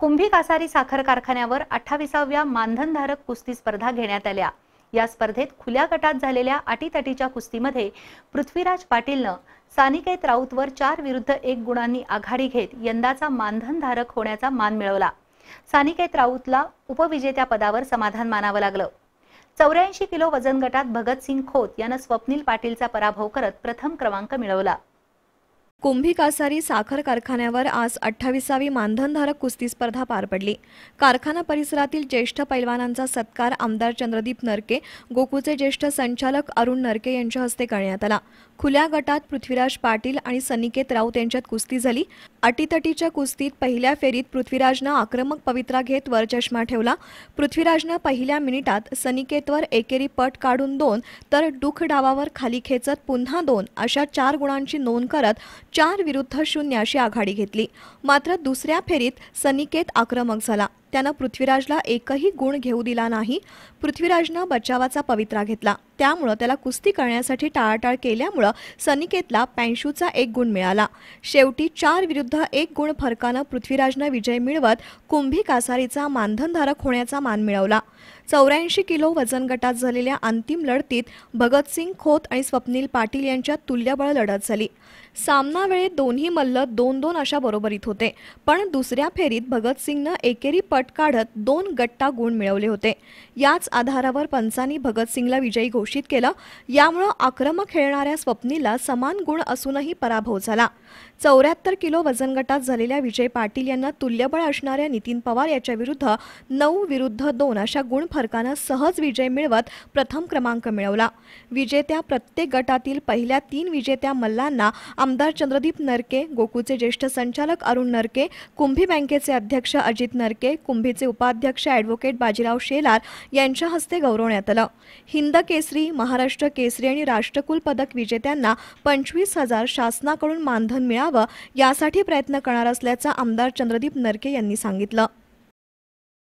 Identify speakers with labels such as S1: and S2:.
S1: कुंभी कासारी साखर कारखान्यावर अठ्ठावीसाव्या मानधनधारक कुस्ती स्पर्धा घेण्यात आल्या या स्पर्धेत खुल्या गटात झालेल्या अटीतटीच्या कुस्तीमध्ये पृथ्वीराज पाटीलनं सानिकेत राऊतवर चार विरुद्ध एक गुणांनी आघाडी घेत यंदाचा मानधनधारक होण्याचा मान मिळवला सानिकेत राऊतला उपविजेत्या पदावर समाधान मानावं लागलं चौऱ्याऐंशी किलो वजन गटात भगतसिंग खोत यानं स्वप्नील पाटीलचा पराभव करत प्रथम क्रमांक मिळवला कुंभी कासारी साखर कारखान्यावर आज अठ्ठावीसावी
S2: मानधनधारक कुस्ती स्पर्धा पार पडली कारखाना परिसरातील ज्येष्ठ पैलवानांचा सत्कार आमदार चंद्रदीप नरके गोकुचे ज्येष्ठ संचालक अरुण नरके यांच्या हस्ते करण्यात आला खुल्या गटात पृथ्वीराज पाटील आणि सनिकेत राऊत यांच्यात कुस्ती झाली अटीतटीच्या कुस्तीत पहिल्या फेरीत पृथ्वीराजनं आक्रमक पवित्रा घेत वरचष्मा ठेवला पृथ्वीराजनं पहिल्या मिनिटात सनिकेतवर एकेरी पट काढून दोन तर डुख डावावर खाली खेचत पुन्हा दोन अशा चार गुणांची नोंद करत चार विरुद्ध शून्य अशी आघाडी घेतली मात्र दुसऱ्या फेरीत सनिकेत आक्रमक झाला त्यानं पृथ्वीराजला एकही गुण घेऊ दिला नाही पृथ्वीराजनं बचावाचा पवित्रा घेतला त्यामुळं त्याला कुस्ती करण्यासाठी टाळाटाळ केल्यामुळं सनिकेतला पॅन्शूचा एक गुण मिळाला शेवटी चार विरुद्ध एक गुण फरकानं पृथ्वीराजनं विजय मिळवत कुंभी कासारीचा मानधनधारक होण्याचा मान मिळवला चौऱ्याऐंशी किलो वजन गटात झालेल्या अंतिम लढतीत भगतसिंग खोत आणि स्वप्नील पाटील यांच्यात तुल्यबळ लढत झाली सामना वेळेत दोन्ही मल्ल दोन दोन अशा बरोबरीत होते पण दुसऱ्या फेरीत भगतसिंगनं एकेरी पट गट काढत दोन गट्टा गुण मिळवले होते याच आधारावर पंचांनी भगतसिंगला विजयी घोषित केलं यामुळं आक्रमक खेळणाऱ्या स्वप्नीला समान गुण असूनही पराभव झाला चौऱ्याहत्तर किलो वजन गटात झालेल्या विजय पाटील यांना तुल्यबळ असणाऱ्या नितीन पवार विरुद्ध नऊ विरुद्ध दोन अशा गुण फरकानं सहज विजय मिळवत प्रथम क्रमांक मिळवला विजेत्या प्रत्येक गटातील पहिल्या तीन विजेत्या मल्लांना आमदार चंद्रदीप नरके गोकूचे ज्येष्ठ संचालक अरुण नरके कुंभी बँकेचे अध्यक्ष अजित नरके कुंभीचे उपाध्यक्ष ॲडव्होकेट बाजीराव शेलार यांच्या हस्ते गौरवण्यात आलं हिंद केसरी महाराष्ट्र केसरी आणि राष्ट्रकुल पदक विजेत्यांना पंचवीस हजार शासनाकडून मानधन मिळावं यासाठी प्रयत्न करणार असल्याचं आमदार चंद्रदीप नरके यांनी सांगितलं